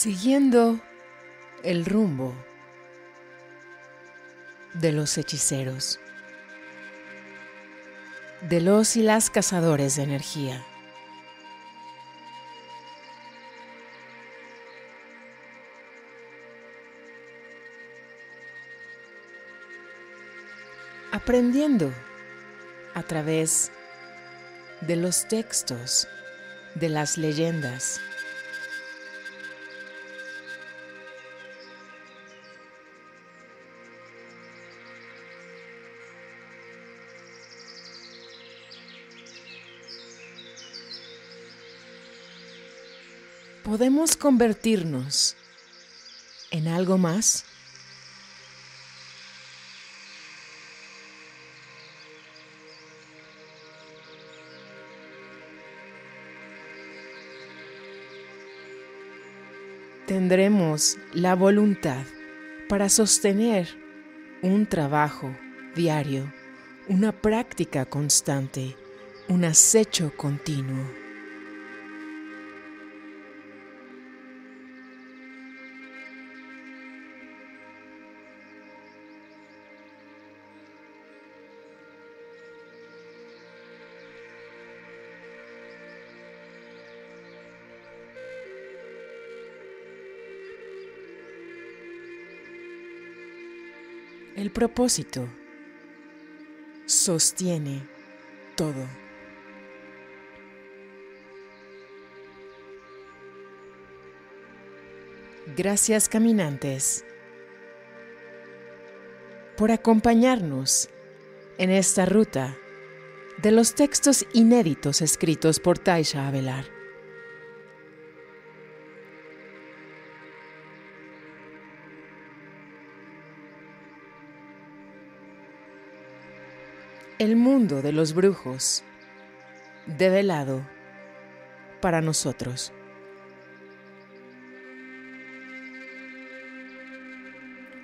Siguiendo el rumbo de los hechiceros, de los y las cazadores de energía. Aprendiendo a través de los textos, de las leyendas, podemos convertirnos en algo más? Tendremos la voluntad para sostener un trabajo diario, una práctica constante, un acecho continuo. El propósito sostiene todo. Gracias caminantes por acompañarnos en esta ruta de los textos inéditos escritos por Taisha Avelar. El mundo de los brujos, develado para nosotros.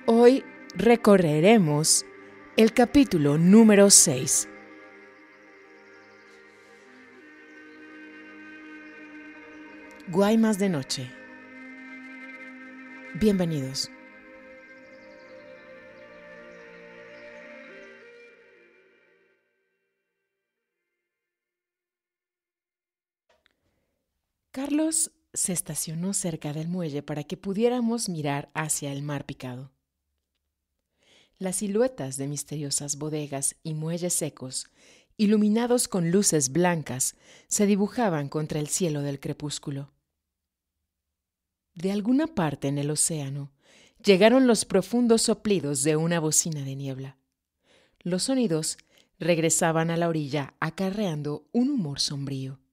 Hoy recorreremos el capítulo número 6. Guaymas de noche. Bienvenidos. Carlos se estacionó cerca del muelle para que pudiéramos mirar hacia el mar picado. Las siluetas de misteriosas bodegas y muelles secos, iluminados con luces blancas, se dibujaban contra el cielo del crepúsculo. De alguna parte en el océano llegaron los profundos soplidos de una bocina de niebla. Los sonidos regresaban a la orilla acarreando un humor sombrío.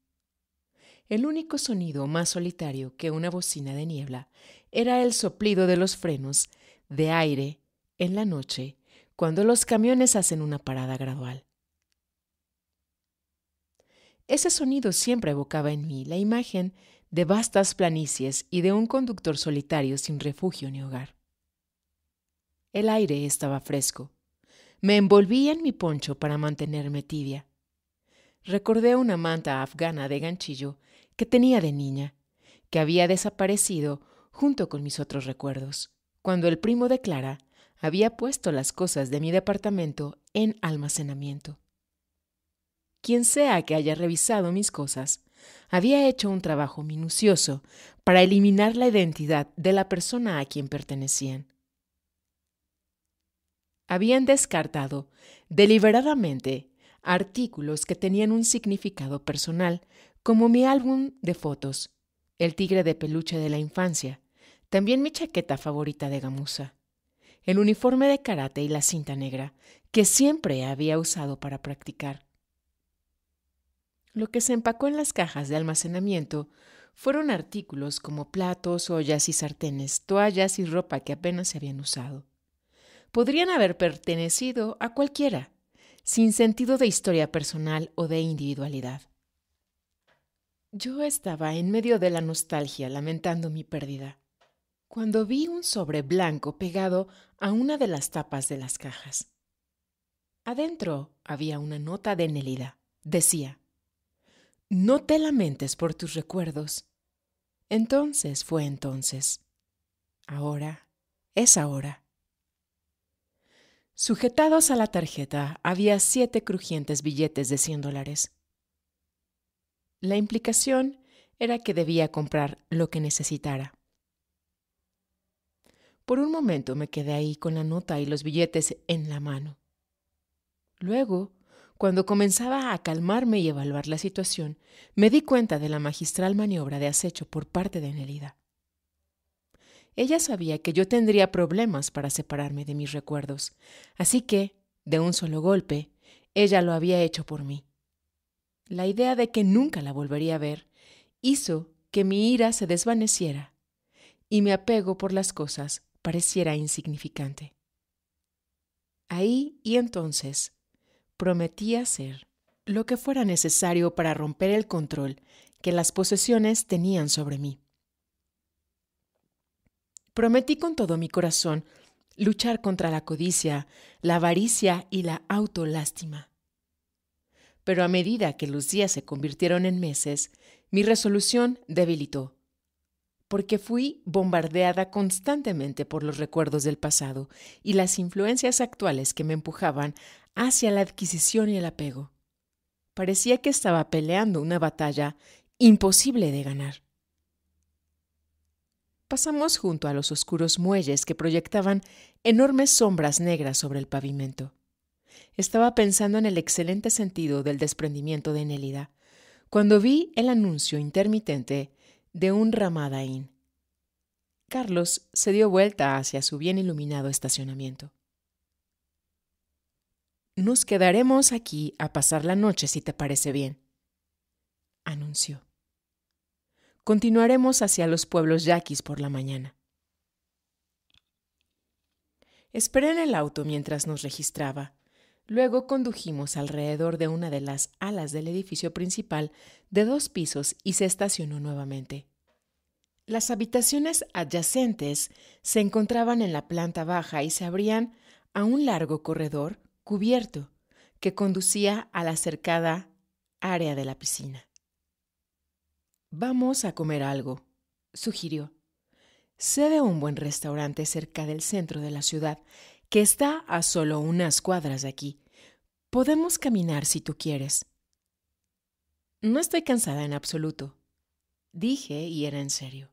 El único sonido más solitario que una bocina de niebla era el soplido de los frenos de aire en la noche cuando los camiones hacen una parada gradual. Ese sonido siempre evocaba en mí la imagen de vastas planicies y de un conductor solitario sin refugio ni hogar. El aire estaba fresco. Me envolví en mi poncho para mantenerme tibia. Recordé una manta afgana de ganchillo que tenía de niña, que había desaparecido junto con mis otros recuerdos, cuando el primo de Clara había puesto las cosas de mi departamento en almacenamiento. Quien sea que haya revisado mis cosas, había hecho un trabajo minucioso para eliminar la identidad de la persona a quien pertenecían. Habían descartado deliberadamente artículos que tenían un significado personal como mi álbum de fotos, el tigre de peluche de la infancia, también mi chaqueta favorita de gamuza, el uniforme de karate y la cinta negra que siempre había usado para practicar. Lo que se empacó en las cajas de almacenamiento fueron artículos como platos, ollas y sartenes, toallas y ropa que apenas se habían usado. Podrían haber pertenecido a cualquiera, sin sentido de historia personal o de individualidad. Yo estaba en medio de la nostalgia lamentando mi pérdida, cuando vi un sobre blanco pegado a una de las tapas de las cajas. Adentro había una nota de Nelida. Decía, No te lamentes por tus recuerdos. Entonces fue entonces. Ahora es ahora. Sujetados a la tarjeta había siete crujientes billetes de cien dólares. La implicación era que debía comprar lo que necesitara. Por un momento me quedé ahí con la nota y los billetes en la mano. Luego, cuando comenzaba a calmarme y evaluar la situación, me di cuenta de la magistral maniobra de acecho por parte de Nelida. Ella sabía que yo tendría problemas para separarme de mis recuerdos, así que, de un solo golpe, ella lo había hecho por mí. La idea de que nunca la volvería a ver hizo que mi ira se desvaneciera y mi apego por las cosas pareciera insignificante. Ahí y entonces prometí hacer lo que fuera necesario para romper el control que las posesiones tenían sobre mí. Prometí con todo mi corazón luchar contra la codicia, la avaricia y la autolástima pero a medida que los días se convirtieron en meses, mi resolución debilitó, porque fui bombardeada constantemente por los recuerdos del pasado y las influencias actuales que me empujaban hacia la adquisición y el apego. Parecía que estaba peleando una batalla imposible de ganar. Pasamos junto a los oscuros muelles que proyectaban enormes sombras negras sobre el pavimento. Estaba pensando en el excelente sentido del desprendimiento de Nélida cuando vi el anuncio intermitente de un ramadaín. Carlos se dio vuelta hacia su bien iluminado estacionamiento. Nos quedaremos aquí a pasar la noche si te parece bien, anunció. Continuaremos hacia los pueblos yaquis por la mañana. Esperé en el auto mientras nos registraba Luego condujimos alrededor de una de las alas del edificio principal de dos pisos y se estacionó nuevamente. Las habitaciones adyacentes se encontraban en la planta baja y se abrían a un largo corredor cubierto que conducía a la cercada área de la piscina. Vamos a comer algo, sugirió. Sé de un buen restaurante cerca del centro de la ciudad que está a solo unas cuadras de aquí. Podemos caminar si tú quieres. No estoy cansada en absoluto, dije y era en serio.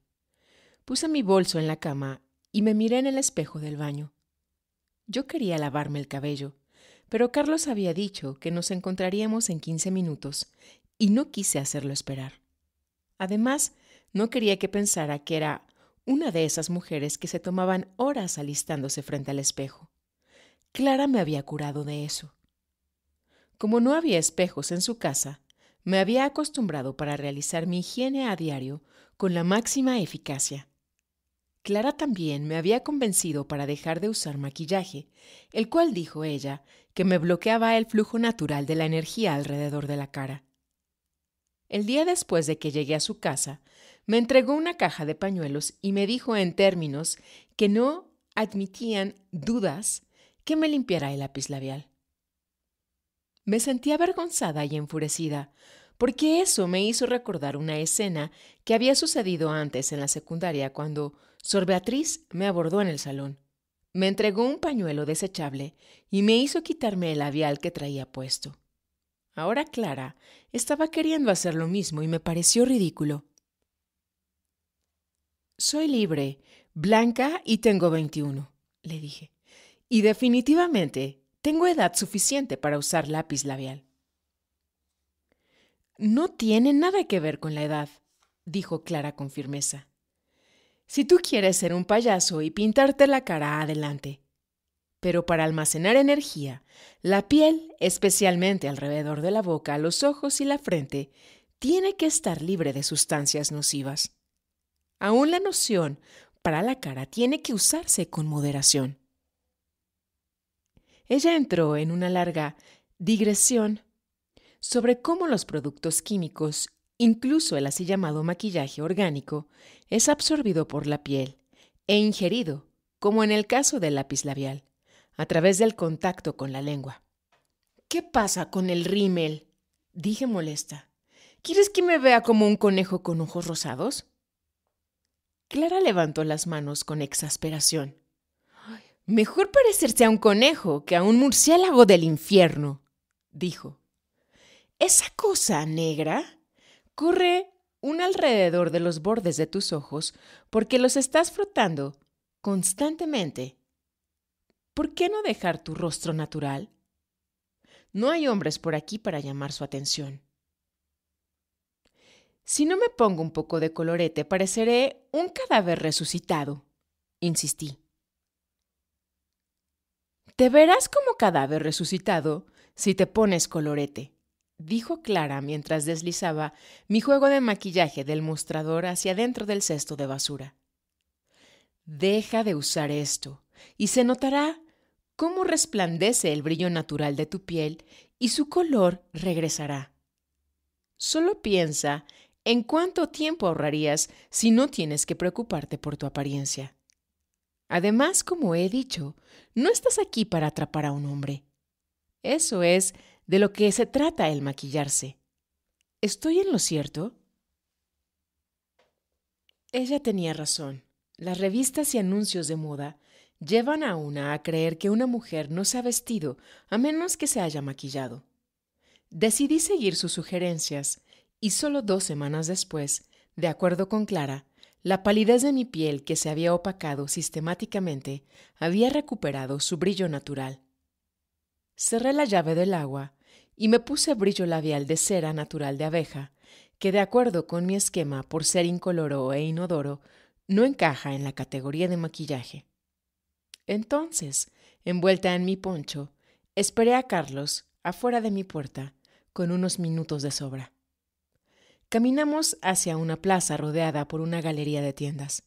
Puse mi bolso en la cama y me miré en el espejo del baño. Yo quería lavarme el cabello, pero Carlos había dicho que nos encontraríamos en quince minutos y no quise hacerlo esperar. Además, no quería que pensara que era una de esas mujeres que se tomaban horas alistándose frente al espejo. Clara me había curado de eso. Como no había espejos en su casa, me había acostumbrado para realizar mi higiene a diario con la máxima eficacia. Clara también me había convencido para dejar de usar maquillaje, el cual dijo ella que me bloqueaba el flujo natural de la energía alrededor de la cara. El día después de que llegué a su casa, me entregó una caja de pañuelos y me dijo en términos que no admitían dudas que me limpiara el lápiz labial. Me sentí avergonzada y enfurecida, porque eso me hizo recordar una escena que había sucedido antes en la secundaria cuando Sor Beatriz me abordó en el salón. Me entregó un pañuelo desechable y me hizo quitarme el labial que traía puesto. Ahora Clara estaba queriendo hacer lo mismo y me pareció ridículo. Soy libre, blanca y tengo 21, le dije. Y definitivamente, tengo edad suficiente para usar lápiz labial. No tiene nada que ver con la edad, dijo Clara con firmeza. Si tú quieres ser un payaso y pintarte la cara adelante. Pero para almacenar energía, la piel, especialmente alrededor de la boca, los ojos y la frente, tiene que estar libre de sustancias nocivas. Aún la noción para la cara tiene que usarse con moderación. Ella entró en una larga digresión sobre cómo los productos químicos, incluso el así llamado maquillaje orgánico, es absorbido por la piel e ingerido, como en el caso del lápiz labial, a través del contacto con la lengua. ¿Qué pasa con el rímel? dije molesta. ¿Quieres que me vea como un conejo con ojos rosados? Clara levantó las manos con exasperación. Mejor parecerse a un conejo que a un murciélago del infierno, dijo. Esa cosa negra corre un alrededor de los bordes de tus ojos porque los estás frotando constantemente. ¿Por qué no dejar tu rostro natural? No hay hombres por aquí para llamar su atención. Si no me pongo un poco de colorete, pareceré un cadáver resucitado, insistí. Te verás como cadáver resucitado si te pones colorete, dijo Clara mientras deslizaba mi juego de maquillaje del mostrador hacia dentro del cesto de basura. Deja de usar esto, y se notará cómo resplandece el brillo natural de tu piel y su color regresará. Solo piensa en cuánto tiempo ahorrarías si no tienes que preocuparte por tu apariencia. Además, como he dicho, no estás aquí para atrapar a un hombre. Eso es de lo que se trata el maquillarse. ¿Estoy en lo cierto? Ella tenía razón. Las revistas y anuncios de moda llevan a una a creer que una mujer no se ha vestido a menos que se haya maquillado. Decidí seguir sus sugerencias y solo dos semanas después, de acuerdo con Clara, la palidez de mi piel, que se había opacado sistemáticamente, había recuperado su brillo natural. Cerré la llave del agua y me puse brillo labial de cera natural de abeja, que de acuerdo con mi esquema por ser incoloro e inodoro, no encaja en la categoría de maquillaje. Entonces, envuelta en mi poncho, esperé a Carlos afuera de mi puerta con unos minutos de sobra. Caminamos hacia una plaza rodeada por una galería de tiendas.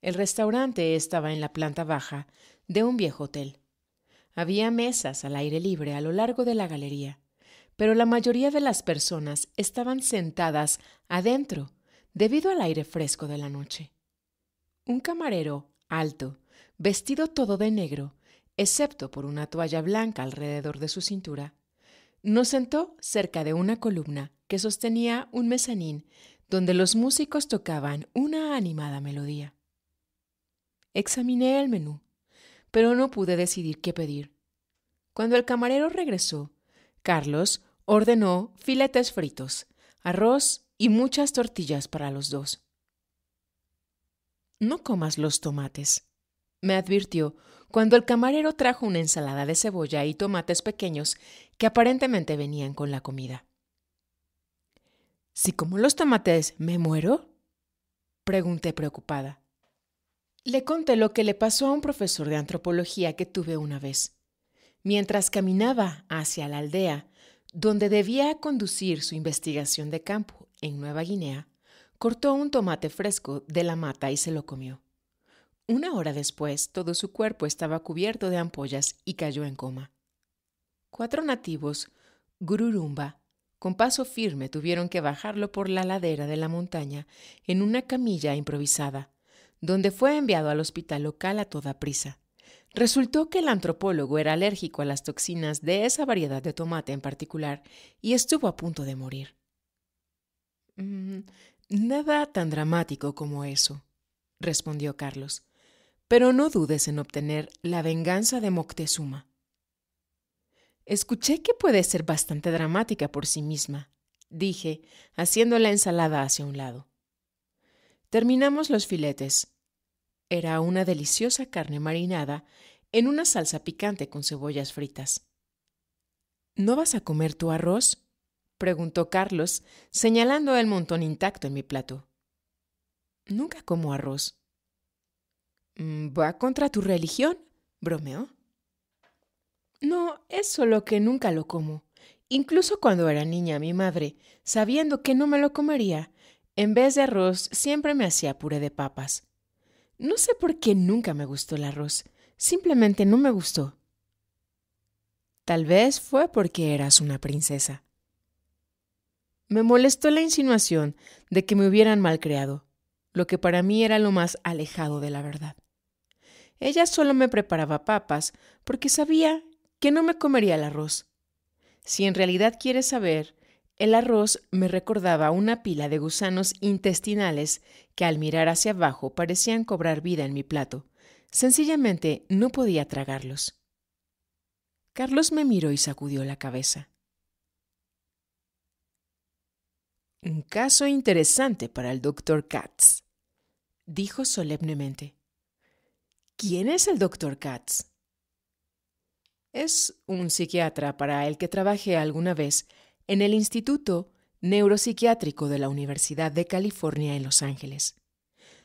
El restaurante estaba en la planta baja de un viejo hotel. Había mesas al aire libre a lo largo de la galería, pero la mayoría de las personas estaban sentadas adentro debido al aire fresco de la noche. Un camarero alto, vestido todo de negro, excepto por una toalla blanca alrededor de su cintura, nos sentó cerca de una columna que sostenía un mezanín donde los músicos tocaban una animada melodía. Examiné el menú, pero no pude decidir qué pedir. Cuando el camarero regresó, Carlos ordenó filetes fritos, arroz y muchas tortillas para los dos. No comas los tomates, me advirtió cuando el camarero trajo una ensalada de cebolla y tomates pequeños que aparentemente venían con la comida. Si como los tomates me muero? pregunté preocupada. Le conté lo que le pasó a un profesor de antropología que tuve una vez. Mientras caminaba hacia la aldea, donde debía conducir su investigación de campo en Nueva Guinea, cortó un tomate fresco de la mata y se lo comió. Una hora después, todo su cuerpo estaba cubierto de ampollas y cayó en coma. Cuatro nativos, Gururumba, con paso firme tuvieron que bajarlo por la ladera de la montaña en una camilla improvisada, donde fue enviado al hospital local a toda prisa. Resultó que el antropólogo era alérgico a las toxinas de esa variedad de tomate en particular y estuvo a punto de morir. Mm, nada tan dramático como eso, respondió Carlos. Pero no dudes en obtener la venganza de Moctezuma. Escuché que puede ser bastante dramática por sí misma, dije, haciendo la ensalada hacia un lado. Terminamos los filetes. Era una deliciosa carne marinada en una salsa picante con cebollas fritas. ¿No vas a comer tu arroz? preguntó Carlos, señalando el montón intacto en mi plato. Nunca como arroz. Mm, ¿Va contra tu religión? bromeó. No, es solo que nunca lo como. Incluso cuando era niña mi madre, sabiendo que no me lo comería, en vez de arroz siempre me hacía puré de papas. No sé por qué nunca me gustó el arroz, simplemente no me gustó. Tal vez fue porque eras una princesa. Me molestó la insinuación de que me hubieran malcriado, lo que para mí era lo más alejado de la verdad. Ella solo me preparaba papas porque sabía que no me comería el arroz. Si en realidad quiere saber, el arroz me recordaba una pila de gusanos intestinales que al mirar hacia abajo parecían cobrar vida en mi plato. Sencillamente no podía tragarlos. Carlos me miró y sacudió la cabeza. Un caso interesante para el doctor Katz, dijo solemnemente. ¿Quién es el doctor Katz? Es un psiquiatra para el que trabajé alguna vez en el Instituto Neuropsiquiátrico de la Universidad de California en Los Ángeles.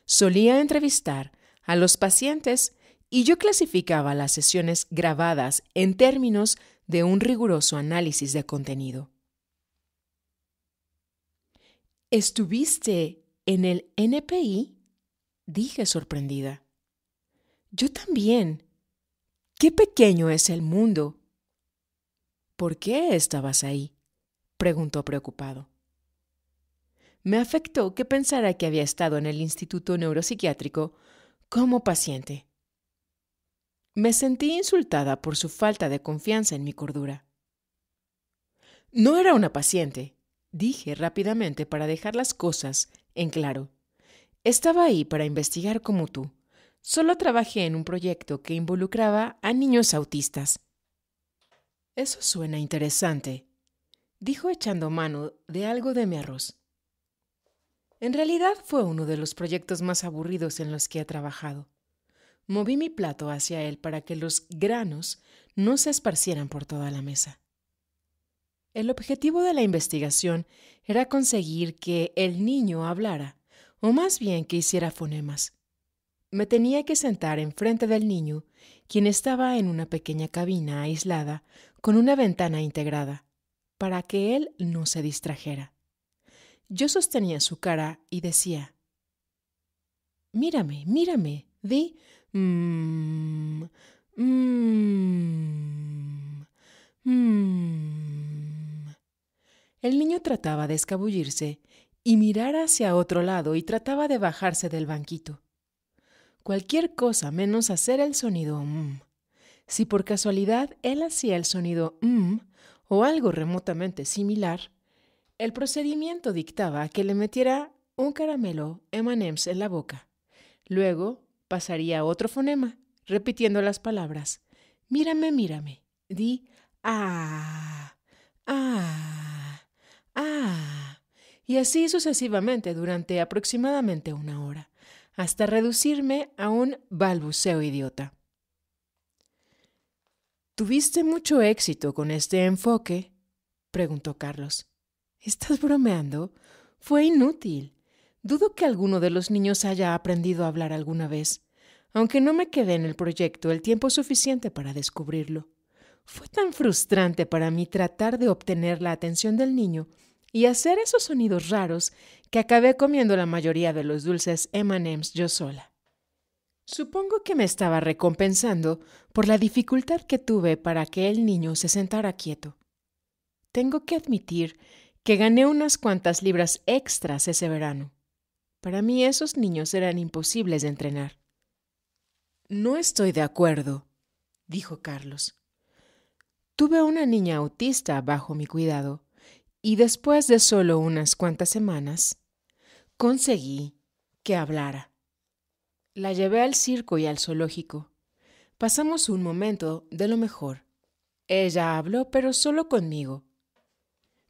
Solía entrevistar a los pacientes y yo clasificaba las sesiones grabadas en términos de un riguroso análisis de contenido. ¿Estuviste en el NPI? dije sorprendida. Yo también, Qué pequeño es el mundo. ¿Por qué estabas ahí? preguntó preocupado. Me afectó que pensara que había estado en el Instituto Neuropsiquiátrico como paciente. Me sentí insultada por su falta de confianza en mi cordura. No era una paciente, dije rápidamente para dejar las cosas en claro. Estaba ahí para investigar como tú, solo trabajé en un proyecto que involucraba a niños autistas. Eso suena interesante, dijo echando mano de algo de mi arroz. En realidad fue uno de los proyectos más aburridos en los que he trabajado. Moví mi plato hacia él para que los granos no se esparcieran por toda la mesa. El objetivo de la investigación era conseguir que el niño hablara, o más bien que hiciera fonemas. Me tenía que sentar enfrente del niño, quien estaba en una pequeña cabina aislada con una ventana integrada, para que él no se distrajera. Yo sostenía su cara y decía, Mírame, mírame, di, mmm, mmm, mmm. El niño trataba de escabullirse y mirar hacia otro lado y trataba de bajarse del banquito cualquier cosa menos hacer el sonido M. Mm. Si por casualidad él hacía el sonido M mm o algo remotamente similar, el procedimiento dictaba que le metiera un caramelo emanems en la boca. Luego pasaría a otro fonema, repitiendo las palabras: Mírame, mírame. Di a ah, a ah, a ah", Y así sucesivamente durante aproximadamente una hora hasta reducirme a un balbuceo idiota. ¿Tuviste mucho éxito con este enfoque? preguntó Carlos. ¿Estás bromeando? Fue inútil. Dudo que alguno de los niños haya aprendido a hablar alguna vez, aunque no me quedé en el proyecto el tiempo suficiente para descubrirlo. Fue tan frustrante para mí tratar de obtener la atención del niño y hacer esos sonidos raros que acabé comiendo la mayoría de los dulces MMs yo sola. Supongo que me estaba recompensando por la dificultad que tuve para que el niño se sentara quieto. Tengo que admitir que gané unas cuantas libras extras ese verano. Para mí esos niños eran imposibles de entrenar. No estoy de acuerdo, dijo Carlos. Tuve una niña autista bajo mi cuidado, y después de solo unas cuantas semanas, Conseguí que hablara. La llevé al circo y al zoológico. Pasamos un momento de lo mejor. Ella habló, pero solo conmigo.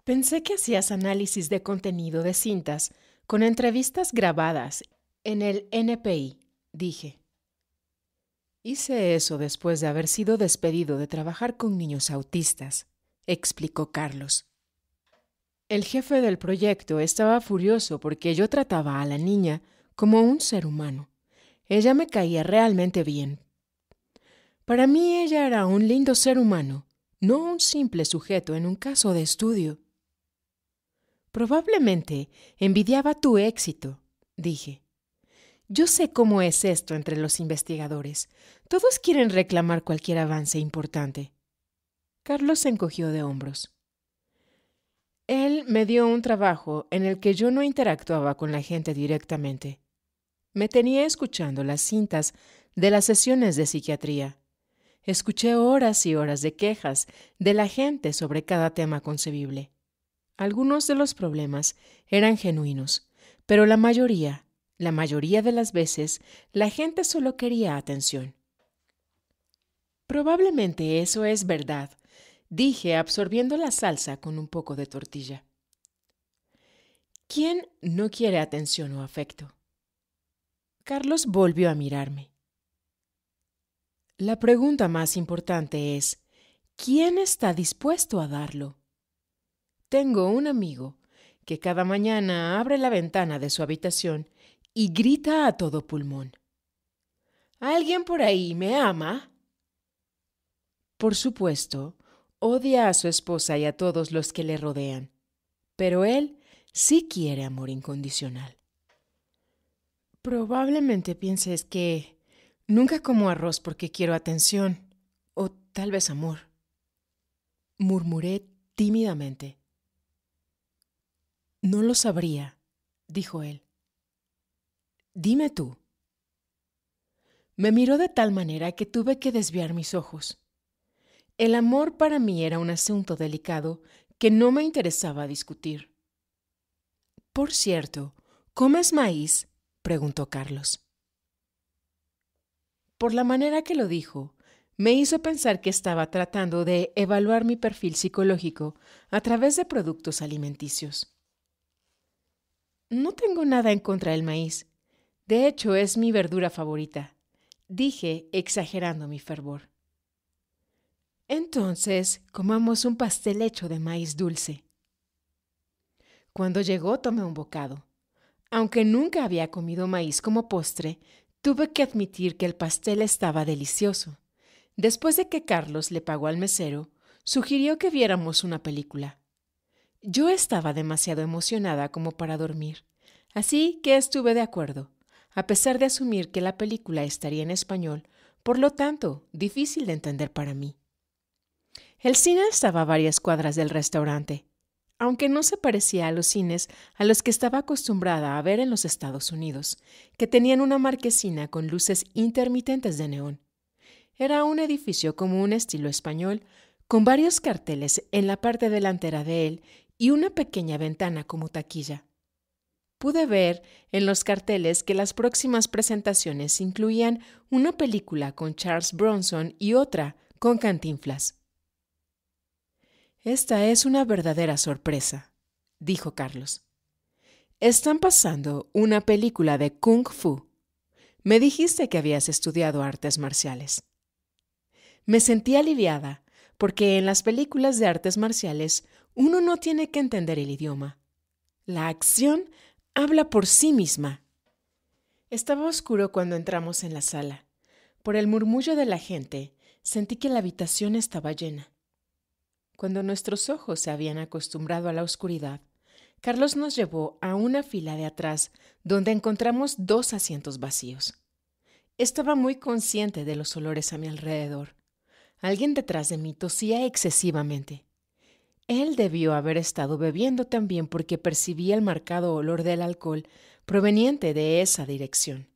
Pensé que hacías análisis de contenido de cintas con entrevistas grabadas en el NPI, dije. Hice eso después de haber sido despedido de trabajar con niños autistas, explicó Carlos. El jefe del proyecto estaba furioso porque yo trataba a la niña como un ser humano. Ella me caía realmente bien. Para mí ella era un lindo ser humano, no un simple sujeto en un caso de estudio. Probablemente envidiaba tu éxito, dije. Yo sé cómo es esto entre los investigadores. Todos quieren reclamar cualquier avance importante. Carlos se encogió de hombros. Él me dio un trabajo en el que yo no interactuaba con la gente directamente. Me tenía escuchando las cintas de las sesiones de psiquiatría. Escuché horas y horas de quejas de la gente sobre cada tema concebible. Algunos de los problemas eran genuinos, pero la mayoría, la mayoría de las veces, la gente solo quería atención. Probablemente eso es verdad dije absorbiendo la salsa con un poco de tortilla. ¿Quién no quiere atención o afecto? Carlos volvió a mirarme. La pregunta más importante es, ¿quién está dispuesto a darlo? Tengo un amigo que cada mañana abre la ventana de su habitación y grita a todo pulmón. ¿Alguien por ahí me ama? Por supuesto, odia a su esposa y a todos los que le rodean, pero él sí quiere amor incondicional. Probablemente pienses que nunca como arroz porque quiero atención, o tal vez amor. Murmuré tímidamente. No lo sabría, dijo él. Dime tú. Me miró de tal manera que tuve que desviar mis ojos. El amor para mí era un asunto delicado que no me interesaba discutir. Por cierto, ¿comes maíz? preguntó Carlos. Por la manera que lo dijo, me hizo pensar que estaba tratando de evaluar mi perfil psicológico a través de productos alimenticios. No tengo nada en contra del maíz. De hecho, es mi verdura favorita, dije, exagerando mi fervor. Entonces, comamos un pastel hecho de maíz dulce. Cuando llegó tomé un bocado. Aunque nunca había comido maíz como postre, tuve que admitir que el pastel estaba delicioso. Después de que Carlos le pagó al mesero, sugirió que viéramos una película. Yo estaba demasiado emocionada como para dormir, así que estuve de acuerdo, a pesar de asumir que la película estaría en español, por lo tanto, difícil de entender para mí. El cine estaba a varias cuadras del restaurante, aunque no se parecía a los cines a los que estaba acostumbrada a ver en los Estados Unidos, que tenían una marquesina con luces intermitentes de neón. Era un edificio como un estilo español, con varios carteles en la parte delantera de él y una pequeña ventana como taquilla. Pude ver en los carteles que las próximas presentaciones incluían una película con Charles Bronson y otra con Cantinflas. Esta es una verdadera sorpresa, dijo Carlos. Están pasando una película de Kung Fu. Me dijiste que habías estudiado artes marciales. Me sentí aliviada, porque en las películas de artes marciales uno no tiene que entender el idioma. La acción habla por sí misma. Estaba oscuro cuando entramos en la sala. Por el murmullo de la gente, sentí que la habitación estaba llena. Cuando nuestros ojos se habían acostumbrado a la oscuridad, Carlos nos llevó a una fila de atrás donde encontramos dos asientos vacíos. Estaba muy consciente de los olores a mi alrededor. Alguien detrás de mí tosía excesivamente. Él debió haber estado bebiendo también porque percibía el marcado olor del alcohol proveniente de esa dirección.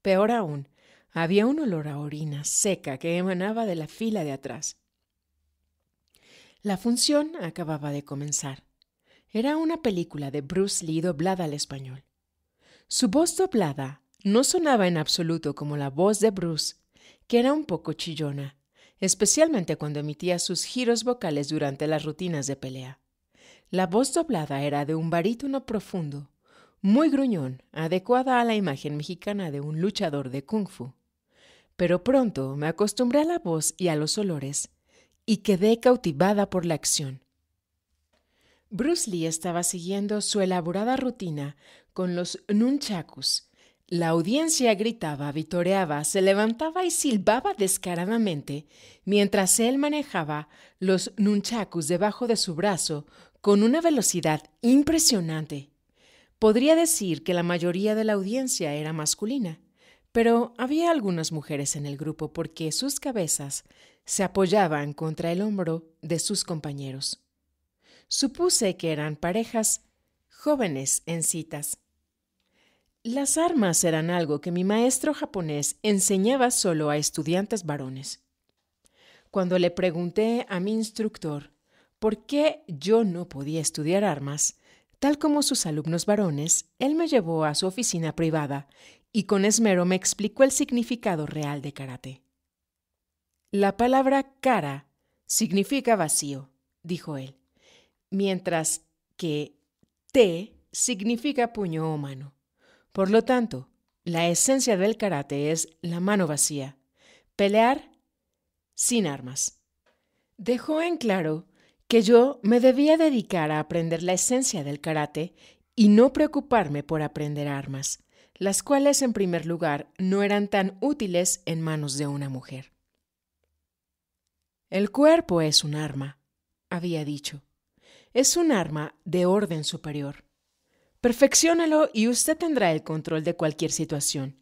Peor aún, había un olor a orina seca que emanaba de la fila de atrás. La función acababa de comenzar. Era una película de Bruce Lee doblada al español. Su voz doblada no sonaba en absoluto como la voz de Bruce, que era un poco chillona, especialmente cuando emitía sus giros vocales durante las rutinas de pelea. La voz doblada era de un barítono profundo, muy gruñón, adecuada a la imagen mexicana de un luchador de kung fu. Pero pronto me acostumbré a la voz y a los olores, y quedé cautivada por la acción. Bruce Lee estaba siguiendo su elaborada rutina con los nunchakus. La audiencia gritaba, vitoreaba, se levantaba y silbaba descaradamente mientras él manejaba los nunchakus debajo de su brazo con una velocidad impresionante. Podría decir que la mayoría de la audiencia era masculina, pero había algunas mujeres en el grupo porque sus cabezas se apoyaban contra el hombro de sus compañeros. Supuse que eran parejas jóvenes en citas. Las armas eran algo que mi maestro japonés enseñaba solo a estudiantes varones. Cuando le pregunté a mi instructor por qué yo no podía estudiar armas, tal como sus alumnos varones, él me llevó a su oficina privada y con esmero me explicó el significado real de karate. La palabra cara significa vacío, dijo él, mientras que te significa puño o mano. Por lo tanto, la esencia del karate es la mano vacía, pelear sin armas. Dejó en claro que yo me debía dedicar a aprender la esencia del karate y no preocuparme por aprender armas, las cuales en primer lugar no eran tan útiles en manos de una mujer. El cuerpo es un arma, había dicho. Es un arma de orden superior. Perfeccionalo y usted tendrá el control de cualquier situación.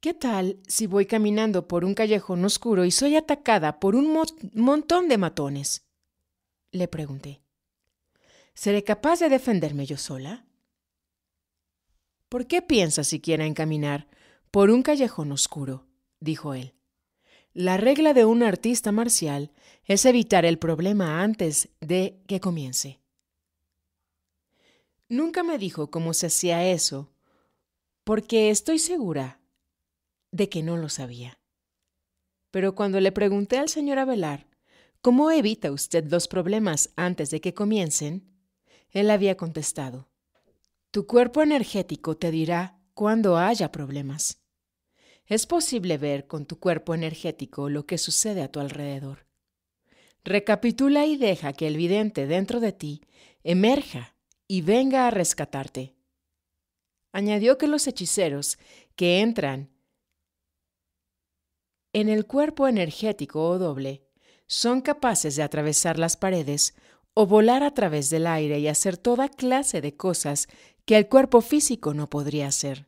¿Qué tal si voy caminando por un callejón oscuro y soy atacada por un montón de matones? Le pregunté. ¿Seré capaz de defenderme yo sola? ¿Por qué piensa siquiera en caminar por un callejón oscuro? dijo él. La regla de un artista marcial es evitar el problema antes de que comience. Nunca me dijo cómo se hacía eso, porque estoy segura de que no lo sabía. Pero cuando le pregunté al señor Abelar ¿Cómo evita usted los problemas antes de que comiencen? Él había contestado, tu cuerpo energético te dirá cuando haya problemas. Es posible ver con tu cuerpo energético lo que sucede a tu alrededor. Recapitula y deja que el vidente dentro de ti emerja y venga a rescatarte. Añadió que los hechiceros que entran en el cuerpo energético o doble son capaces de atravesar las paredes o volar a través del aire y hacer toda clase de cosas que el cuerpo físico no podría hacer.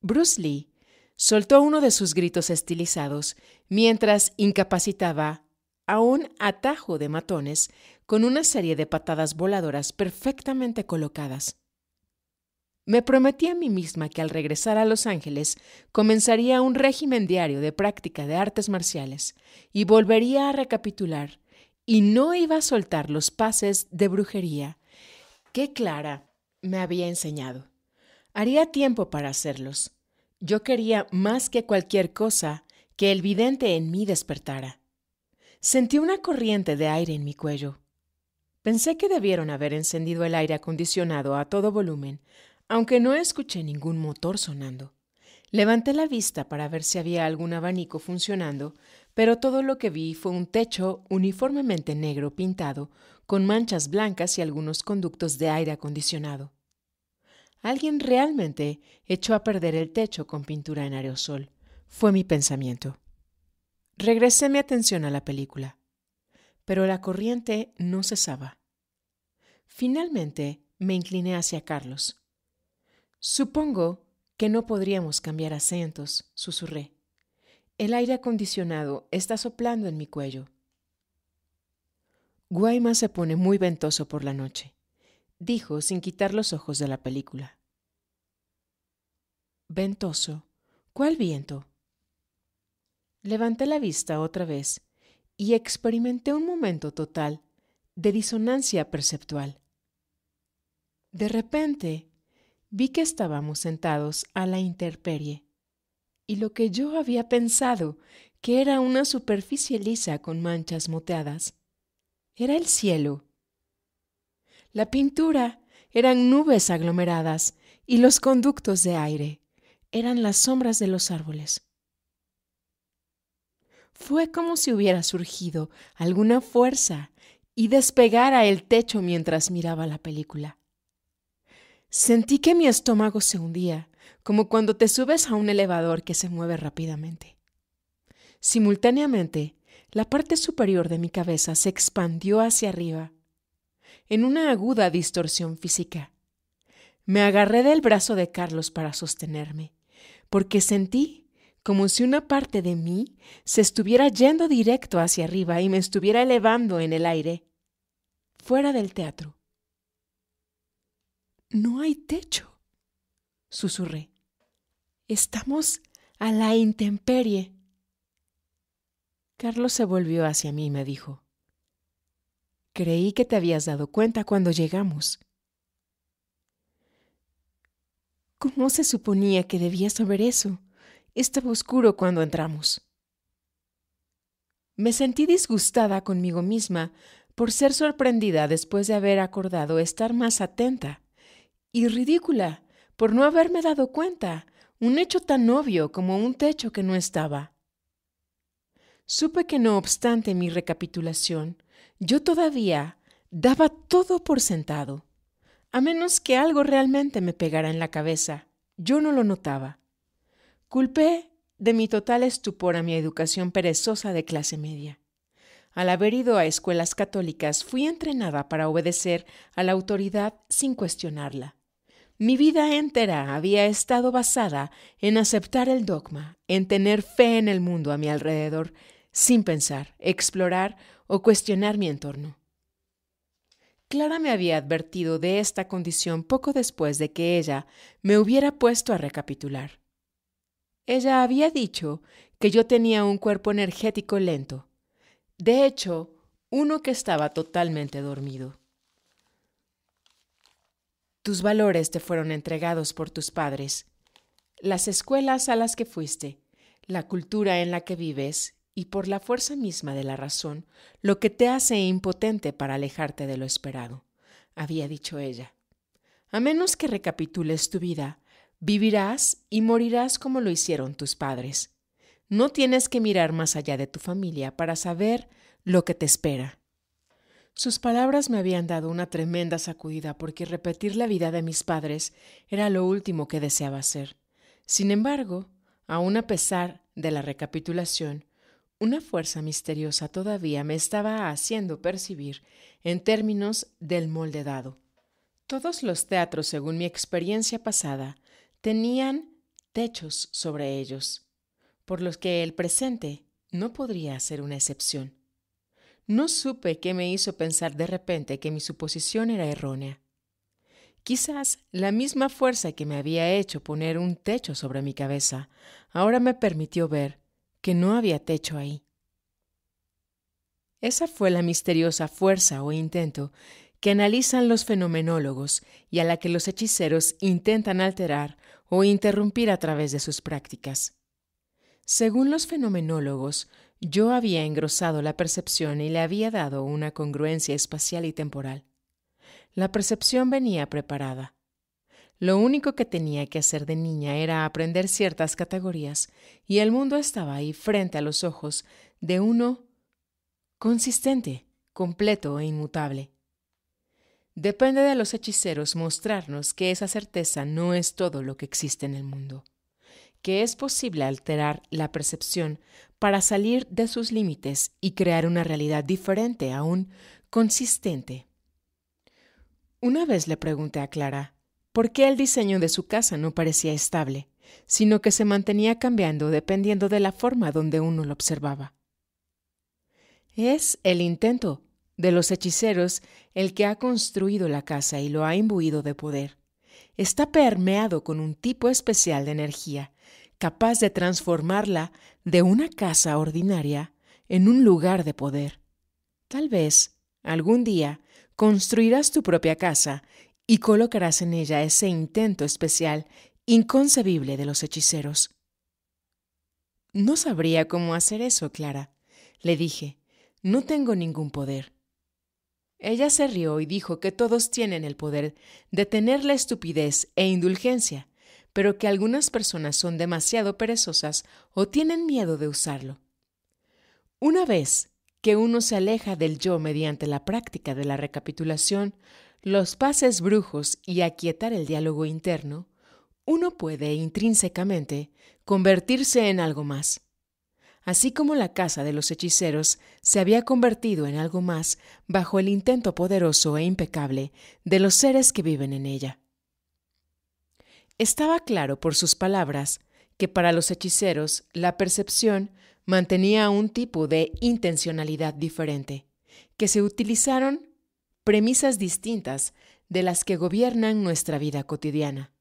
Bruce Lee soltó uno de sus gritos estilizados mientras incapacitaba a un atajo de matones con una serie de patadas voladoras perfectamente colocadas. Me prometí a mí misma que al regresar a Los Ángeles comenzaría un régimen diario de práctica de artes marciales y volvería a recapitular, y no iba a soltar los pases de brujería qué Clara me había enseñado. Haría tiempo para hacerlos. Yo quería más que cualquier cosa que el vidente en mí despertara. Sentí una corriente de aire en mi cuello. Pensé que debieron haber encendido el aire acondicionado a todo volumen, aunque no escuché ningún motor sonando. Levanté la vista para ver si había algún abanico funcionando, pero todo lo que vi fue un techo uniformemente negro pintado, con manchas blancas y algunos conductos de aire acondicionado. Alguien realmente echó a perder el techo con pintura en aerosol, fue mi pensamiento. Regresé mi atención a la película, pero la corriente no cesaba. Finalmente me incliné hacia Carlos. Supongo que no podríamos cambiar acentos, susurré. El aire acondicionado está soplando en mi cuello. Guaymas se pone muy ventoso por la noche, dijo sin quitar los ojos de la película. Ventoso. ¿Cuál viento? Levanté la vista otra vez y experimenté un momento total de disonancia perceptual. De repente, vi que estábamos sentados a la interperie y lo que yo había pensado, que era una superficie lisa con manchas moteadas. Era el cielo. La pintura eran nubes aglomeradas y los conductos de aire eran las sombras de los árboles. Fue como si hubiera surgido alguna fuerza y despegara el techo mientras miraba la película. Sentí que mi estómago se hundía como cuando te subes a un elevador que se mueve rápidamente. Simultáneamente, la parte superior de mi cabeza se expandió hacia arriba, en una aguda distorsión física. Me agarré del brazo de Carlos para sostenerme, porque sentí como si una parte de mí se estuviera yendo directo hacia arriba y me estuviera elevando en el aire, fuera del teatro. No hay techo, susurré. Estamos a la intemperie. Carlos se volvió hacia mí y me dijo, Creí que te habías dado cuenta cuando llegamos. ¿Cómo se suponía que debías saber eso? Estaba oscuro cuando entramos. Me sentí disgustada conmigo misma por ser sorprendida después de haber acordado estar más atenta y ridícula por no haberme dado cuenta un hecho tan obvio como un techo que no estaba. Supe que no obstante mi recapitulación, yo todavía daba todo por sentado. A menos que algo realmente me pegara en la cabeza, yo no lo notaba. Culpé de mi total estupor a mi educación perezosa de clase media. Al haber ido a escuelas católicas, fui entrenada para obedecer a la autoridad sin cuestionarla. Mi vida entera había estado basada en aceptar el dogma, en tener fe en el mundo a mi alrededor, sin pensar, explorar o cuestionar mi entorno. Clara me había advertido de esta condición poco después de que ella me hubiera puesto a recapitular. Ella había dicho que yo tenía un cuerpo energético lento, de hecho, uno que estaba totalmente dormido. Tus valores te fueron entregados por tus padres, las escuelas a las que fuiste, la cultura en la que vives y por la fuerza misma de la razón, lo que te hace impotente para alejarte de lo esperado, había dicho ella. A menos que recapitules tu vida, vivirás y morirás como lo hicieron tus padres. No tienes que mirar más allá de tu familia para saber lo que te espera. Sus palabras me habían dado una tremenda sacudida porque repetir la vida de mis padres era lo último que deseaba hacer. Sin embargo, aun a pesar de la recapitulación, una fuerza misteriosa todavía me estaba haciendo percibir en términos del molde dado. Todos los teatros, según mi experiencia pasada, tenían techos sobre ellos, por los que el presente no podría ser una excepción. No supe qué me hizo pensar de repente que mi suposición era errónea. Quizás la misma fuerza que me había hecho poner un techo sobre mi cabeza ahora me permitió ver que no había techo ahí. Esa fue la misteriosa fuerza o intento que analizan los fenomenólogos y a la que los hechiceros intentan alterar o interrumpir a través de sus prácticas. Según los fenomenólogos, yo había engrosado la percepción y le había dado una congruencia espacial y temporal. La percepción venía preparada. Lo único que tenía que hacer de niña era aprender ciertas categorías, y el mundo estaba ahí frente a los ojos de uno consistente, completo e inmutable. Depende de los hechiceros mostrarnos que esa certeza no es todo lo que existe en el mundo que es posible alterar la percepción para salir de sus límites y crear una realidad diferente aún consistente. Una vez le pregunté a Clara por qué el diseño de su casa no parecía estable, sino que se mantenía cambiando dependiendo de la forma donde uno lo observaba. Es el intento de los hechiceros el que ha construido la casa y lo ha imbuido de poder está permeado con un tipo especial de energía, capaz de transformarla de una casa ordinaria en un lugar de poder. Tal vez, algún día, construirás tu propia casa y colocarás en ella ese intento especial inconcebible de los hechiceros. No sabría cómo hacer eso, Clara, le dije. No tengo ningún poder. Ella se rió y dijo que todos tienen el poder de tener la estupidez e indulgencia, pero que algunas personas son demasiado perezosas o tienen miedo de usarlo. Una vez que uno se aleja del yo mediante la práctica de la recapitulación, los pases brujos y aquietar el diálogo interno, uno puede intrínsecamente convertirse en algo más, Así como la casa de los hechiceros se había convertido en algo más bajo el intento poderoso e impecable de los seres que viven en ella. Estaba claro por sus palabras que para los hechiceros la percepción mantenía un tipo de intencionalidad diferente, que se utilizaron premisas distintas de las que gobiernan nuestra vida cotidiana.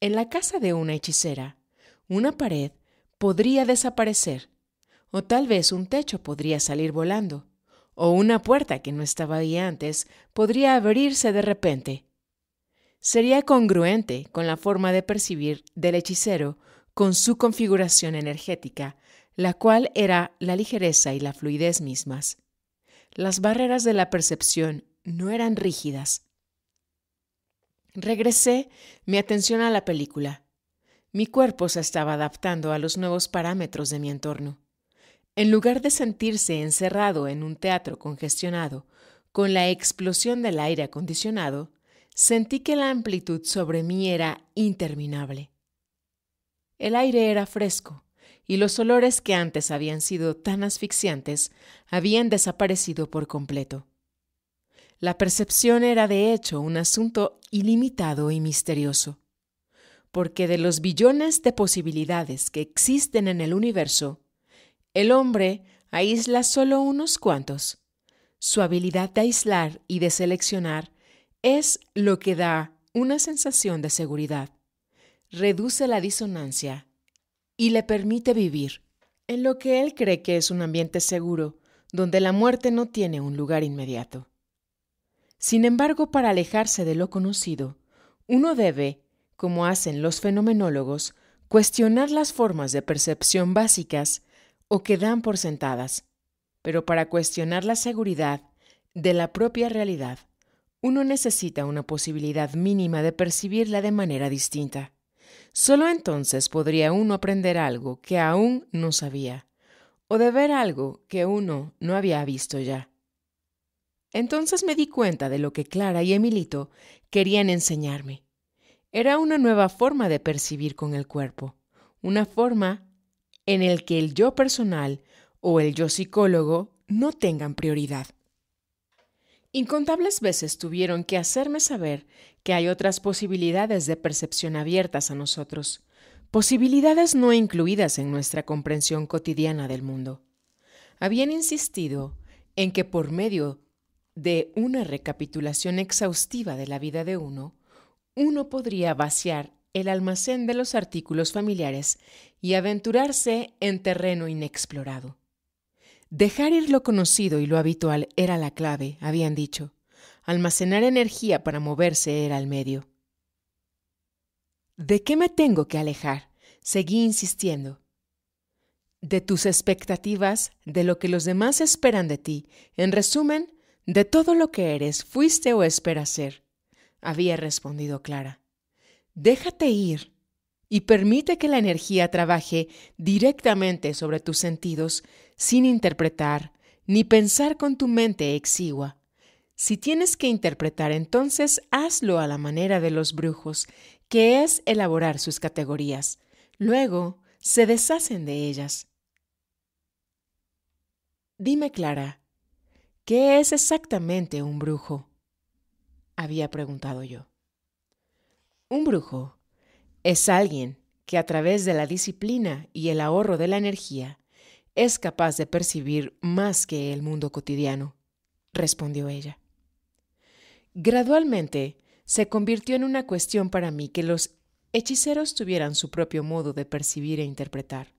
En la casa de una hechicera, una pared podría desaparecer, o tal vez un techo podría salir volando, o una puerta que no estaba ahí antes podría abrirse de repente. Sería congruente con la forma de percibir del hechicero con su configuración energética, la cual era la ligereza y la fluidez mismas. Las barreras de la percepción no eran rígidas. Regresé mi atención a la película. Mi cuerpo se estaba adaptando a los nuevos parámetros de mi entorno. En lugar de sentirse encerrado en un teatro congestionado, con la explosión del aire acondicionado, sentí que la amplitud sobre mí era interminable. El aire era fresco, y los olores que antes habían sido tan asfixiantes habían desaparecido por completo. La percepción era de hecho un asunto ilimitado y misterioso porque de los billones de posibilidades que existen en el universo, el hombre aísla solo unos cuantos. Su habilidad de aislar y de seleccionar es lo que da una sensación de seguridad, reduce la disonancia y le permite vivir en lo que él cree que es un ambiente seguro, donde la muerte no tiene un lugar inmediato. Sin embargo, para alejarse de lo conocido, uno debe como hacen los fenomenólogos, cuestionar las formas de percepción básicas o que dan por sentadas, pero para cuestionar la seguridad de la propia realidad, uno necesita una posibilidad mínima de percibirla de manera distinta. Solo entonces podría uno aprender algo que aún no sabía, o de ver algo que uno no había visto ya. Entonces me di cuenta de lo que Clara y Emilito querían enseñarme era una nueva forma de percibir con el cuerpo, una forma en el que el yo personal o el yo psicólogo no tengan prioridad. Incontables veces tuvieron que hacerme saber que hay otras posibilidades de percepción abiertas a nosotros, posibilidades no incluidas en nuestra comprensión cotidiana del mundo. Habían insistido en que por medio de una recapitulación exhaustiva de la vida de uno, uno podría vaciar el almacén de los artículos familiares y aventurarse en terreno inexplorado. Dejar ir lo conocido y lo habitual era la clave, habían dicho. Almacenar energía para moverse era el medio. ¿De qué me tengo que alejar? Seguí insistiendo. De tus expectativas, de lo que los demás esperan de ti, en resumen, de todo lo que eres, fuiste o esperas ser había respondido Clara. Déjate ir y permite que la energía trabaje directamente sobre tus sentidos sin interpretar ni pensar con tu mente exigua. Si tienes que interpretar, entonces hazlo a la manera de los brujos, que es elaborar sus categorías. Luego se deshacen de ellas. Dime, Clara, ¿qué es exactamente un brujo? había preguntado yo. Un brujo es alguien que a través de la disciplina y el ahorro de la energía es capaz de percibir más que el mundo cotidiano, respondió ella. Gradualmente se convirtió en una cuestión para mí que los hechiceros tuvieran su propio modo de percibir e interpretar.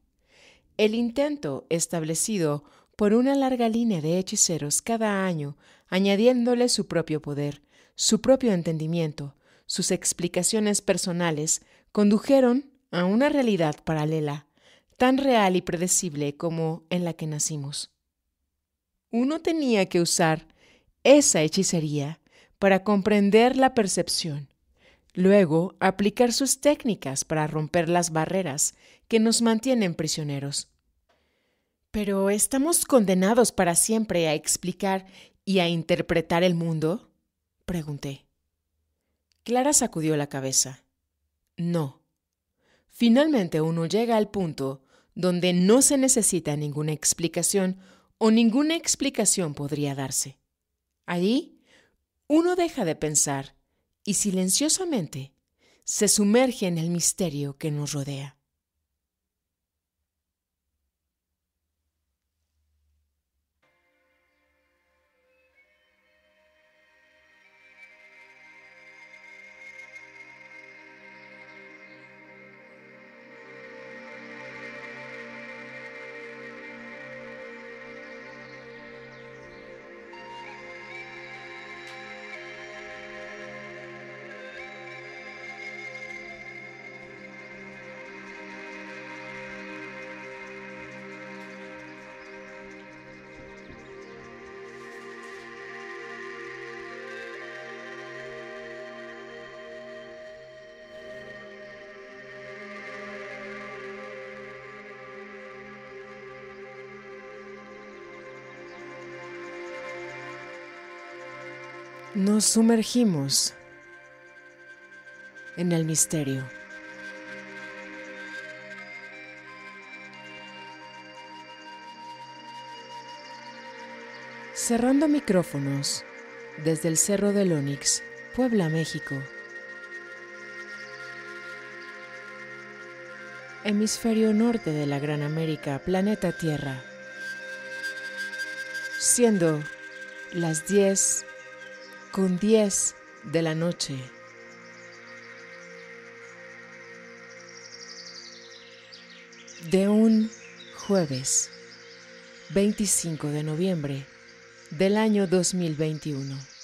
El intento establecido por una larga línea de hechiceros cada año, añadiéndole su propio poder, su propio entendimiento, sus explicaciones personales, condujeron a una realidad paralela, tan real y predecible como en la que nacimos. Uno tenía que usar esa hechicería para comprender la percepción, luego aplicar sus técnicas para romper las barreras que nos mantienen prisioneros. Pero ¿estamos condenados para siempre a explicar y a interpretar el mundo? Pregunté. Clara sacudió la cabeza. No. Finalmente uno llega al punto donde no se necesita ninguna explicación o ninguna explicación podría darse. Allí, uno deja de pensar y silenciosamente se sumerge en el misterio que nos rodea. Nos sumergimos en el misterio. Cerrando micrófonos desde el Cerro del Onix, Puebla, México. Hemisferio norte de la Gran América, planeta Tierra. Siendo las 10 con 10 de la noche. De un jueves 25 de noviembre del año 2021.